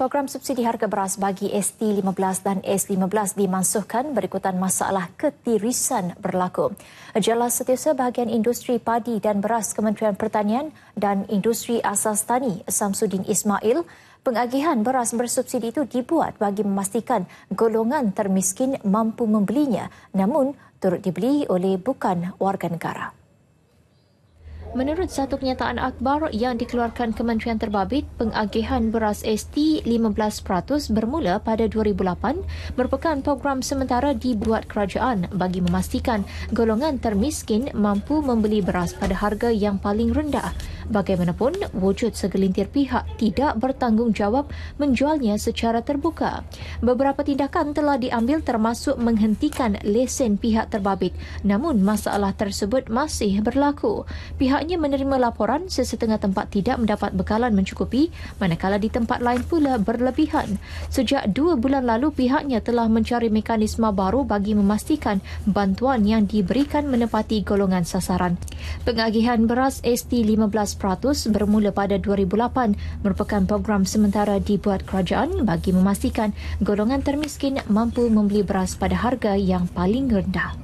Program subsidi harga beras bagi ST15 dan S15 dimansuhkan berikutan masalah ketirisan berlaku. Jelas setiausaha bahagian industri padi dan beras Kementerian Pertanian dan Industri Asas Tani Samsudin Ismail, pengagihan beras bersubsidi itu dibuat bagi memastikan golongan termiskin mampu membelinya namun turut dibeli oleh bukan warga negara. Menurut satu kenyataan akhbar yang dikeluarkan Kementerian Terbabit, pengagihan beras ST 15% bermula pada 2008 merupakan program sementara dibuat kerajaan bagi memastikan golongan termiskin mampu membeli beras pada harga yang paling rendah. Bagaimanapun, wujud segelintir pihak tidak bertanggungjawab menjualnya secara terbuka. Beberapa tindakan telah diambil termasuk menghentikan lesen pihak terbabit, namun masalah tersebut masih berlaku. Pihak pihaknya menerima laporan sesetengah tempat tidak mendapat bekalan mencukupi manakala di tempat lain pula berlebihan. Sejak dua bulan lalu pihaknya telah mencari mekanisme baru bagi memastikan bantuan yang diberikan menepati golongan sasaran. Pengagihan beras ST 15% bermula pada 2008 merupakan program sementara dibuat kerajaan bagi memastikan golongan termiskin mampu membeli beras pada harga yang paling rendah.